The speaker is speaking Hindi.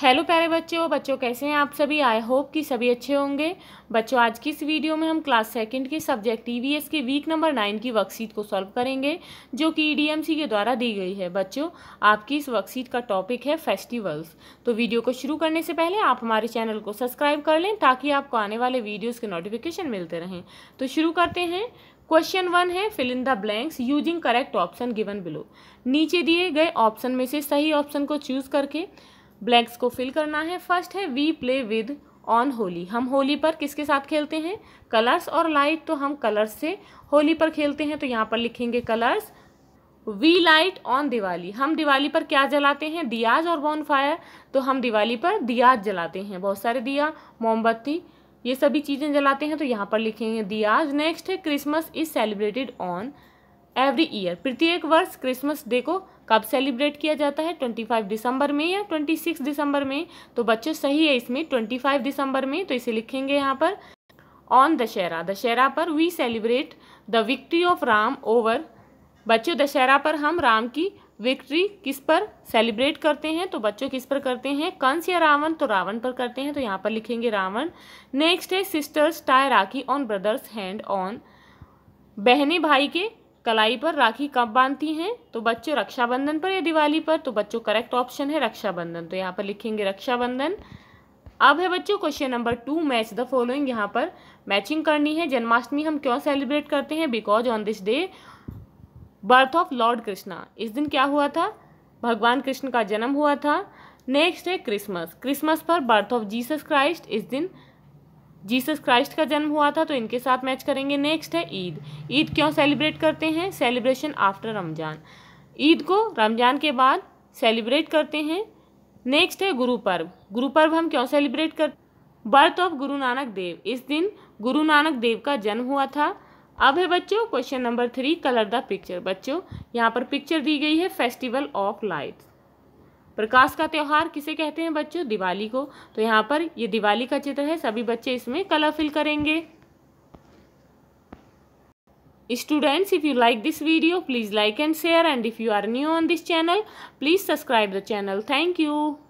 हेलो प्यारे बच्चों बच्चों कैसे हैं आप सभी आई होप कि सभी अच्छे होंगे बच्चों आज की इस वीडियो में हम क्लास सेकंड के सब्जेक्ट ईवीएस के वीक नंबर नाइन की वर्कशीट को सॉल्व करेंगे जो कि ई e के द्वारा दी गई है बच्चों आपकी इस वर्कशीट का टॉपिक है फेस्टिवल्स तो वीडियो को शुरू करने से पहले आप हमारे चैनल को सब्सक्राइब कर लें ताकि आपको आने वाले वीडियोज़ के नोटिफिकेशन मिलते रहें तो शुरू करते हैं क्वेश्चन वन है fill in the blanks using correct option given below नीचे दिए गए ऑप्शन में से सही ऑप्शन को चूज़ करके ब्लैंक्स को फिल करना है फर्स्ट है we play with on Holi हम होली पर किसके साथ खेलते हैं कलर्स और लाइट तो हम कलर्स से होली पर खेलते हैं तो यहाँ पर लिखेंगे colours we light on Diwali हम दिवाली पर क्या जलाते हैं दियाज और बॉन फायर तो हम दिवाली पर दियाज जलाते हैं बहुत सारे दिया मोमबत्ती ये सभी चीज़ें जलाते हैं तो यहाँ पर लिखेंगे दियाज नेक्स्ट है Christmas is celebrated on every year प्रत्येक वर्ष क्रिसमस डे को कब सेलिब्रेट किया जाता है 25 दिसंबर में या 26 दिसंबर में तो बच्चों सही है इसमें 25 दिसंबर में तो इसे लिखेंगे यहाँ पर ऑन दशहरा दशहरा पर we celebrate the victory of Ram over बच्चों दशहरा पर हम राम की विक्ट्री किस पर सेलिब्रेट करते हैं तो बच्चों किस पर करते हैं कंस या रावण तो रावण पर करते हैं तो यहाँ पर लिखेंगे रावण नेक्स्ट है sisters tie rakhi on brothers hand on बहने भाई के कलाई पर राखी कब बांधती हैं तो बच्चे रक्षाबंधन पर या दिवाली पर तो बच्चों करेक्ट ऑप्शन है रक्षाबंधन तो यहाँ पर लिखेंगे रक्षाबंधन अब है बच्चों question number two match the following यहाँ पर मैचिंग करनी है जन्माष्टमी हम क्यों सेलिब्रेट करते हैं because on this day birth of Lord Krishna इस दिन क्या हुआ था भगवान कृष्ण का जन्म हुआ था नेक्स्ट है क्रिसमस क्रिसमस पर बर्थ ऑफ जीसस क्राइस्ट इस दिन जीसस क्राइस्ट का जन्म हुआ था तो इनके साथ मैच करेंगे नेक्स्ट है ईद ईद क्यों सेलिब्रेट करते हैं सेलिब्रेशन आफ्टर रमज़ान ईद को रमज़ान के बाद सेलिब्रेट करते हैं नेक्स्ट है गुरु पर्व गुरु पर्व हम क्यों सेलिब्रेट कर बर्थ ऑफ गुरु नानक देव इस दिन गुरु नानक देव का जन्म हुआ था अब है बच्चों question number three colour the picture बच्चों यहाँ पर पिक्चर दी गई है फेस्टिवल ऑफ लाइट्स प्रकाश का त्यौहार किसे कहते हैं बच्चों दिवाली को तो यहाँ पर ये दिवाली का चित्र है सभी बच्चे इसमें कलरफिल करेंगे students if you like this video please like and share and if you are new on this channel please subscribe the channel thank you